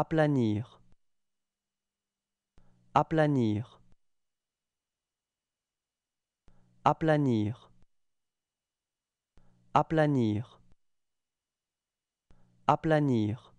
Aplanir. Aplanir. Aplanir. Aplanir. Aplanir.